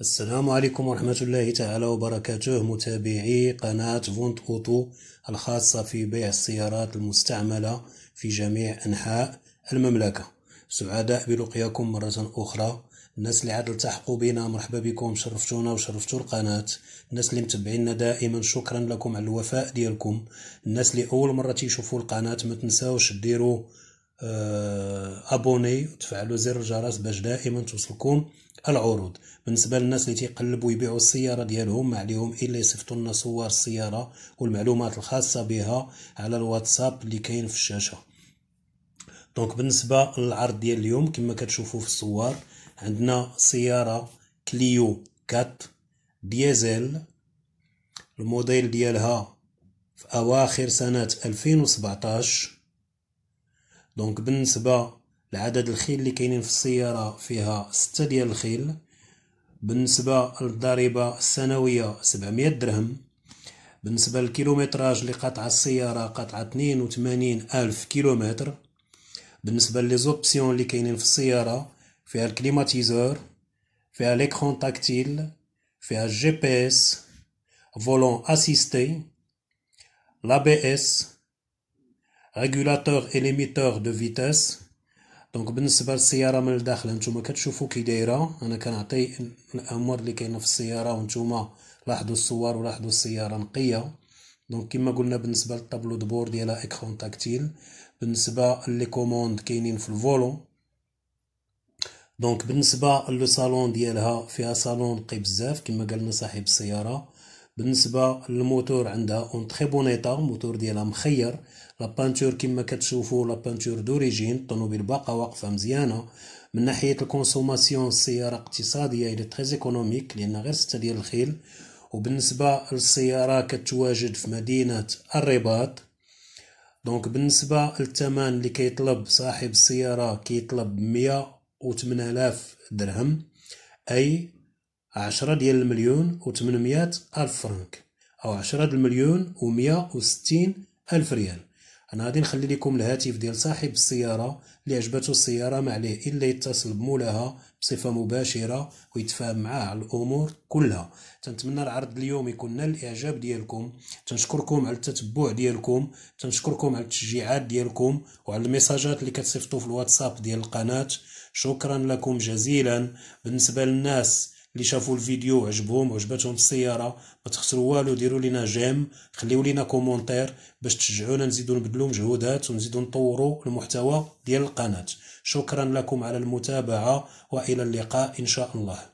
السلام عليكم ورحمة الله تعالى وبركاته متابعي قناة فونت أوتو الخاصة في بيع السيارات المستعملة في جميع أنحاء المملكة سعداء بلقياكم مرة أخرى الناس اللي عاد التحقوا بنا مرحبا بكم شرفتونا وشرفتوا القناة الناس اللي متبعينا دائما شكرا لكم على الوفاء ديالكم الناس اللي أول مرة تيشوفوا القناة ما تنساوش ديروا آه، ابوني وتفعلوا زر الجرس باش دائما توصلكم العروض بالنسبه للناس اللي تيقلبوا يبيعوا السياره ديالهم ما عليهم الا يصيفطوا لنا صور السياره والمعلومات الخاصه بها على الواتساب اللي كاين في الشاشه دونك بالنسبه للعرض ديال اليوم كما كتشوفوا في الصور عندنا سياره كليو كات ديزل الموديل ديالها في اواخر سنه 2017 دونك بالنسبة لعدد الخيل اللي كاينين في السيارة فيها ستة ديال الخيل بالنسبة للضريبة السنوية سبعمية درهم بالنسبة للكيلومتراج اللي قطع السيارة قطع اثنين وثمانين ألف كيلومتر بالنسبة للزوبسيون اللي كاينين في السيارة فيها الكليماتيزور فيها ليكرون تاكتيل فيها الجي بي اس فولون اسيستي لا بي اس ريغولاتور اي ليميتور دو فيتاس دونك بالنسبه للسياره من الداخل نتوما كتشوفوا كي دايره انا كنعطي الامور اللي كاينه في السياره وانتوما لاحظوا الصور ولاحظوا السياره نقيه دونك كما قلنا بالنسبه للطابلو دبور ديالها اكرون تاكتيل بالنسبه لي كوموند كاينين في الفولون دونك بالنسبه لو صالون ديالها فيها صالون نقي بزاف كما قالنا صاحب السياره بالنسبه للموتور عندها اون تري بون ايطا موتور ديالها مخير لا بانتور كما كتشوفوا لا بانتور دوريجين الطوموبيل باقا واقفه مزيانه من ناحيه الكونسوماسيون السياره اقتصاديه الى تري ايكونوميك لان غير 6 ديال الخيل وبالنسبه للسياره كتواجد في مدينه الرباط دونك بالنسبه للثمن اللي كيطلب صاحب السياره كيطلب مية درهم اي عشرة ديال المليون و ألف فرنك أو عشرة المليون و وستين ألف ريال أنا غادي نخلي لكم الهاتف ديال صاحب السيارة اللي عجبته السيارة ما عليه إلا يتصل بمولاها بصفة مباشرة ويتفاهم معاه على الأمور كلها تنتمنى العرض اليوم يكون نال الإعجاب ديالكم تنشكركم على التتبع ديالكم تنشكركم على التشجيعات ديالكم وعلى الميساجات اللي كتصيفطوا في الواتساب ديال القناة شكرا لكم جزيلا بالنسبة للناس اللي شافوا الفيديو عجبهم عجبتهم السياره ما تخسروا والو ديروا لينا جيم خليو لينا كومونتير باش تشجعونا نزيدو نبدلوا مجهودات ونزيدوا نطورو المحتوى ديال القناه شكرا لكم على المتابعه والى اللقاء ان شاء الله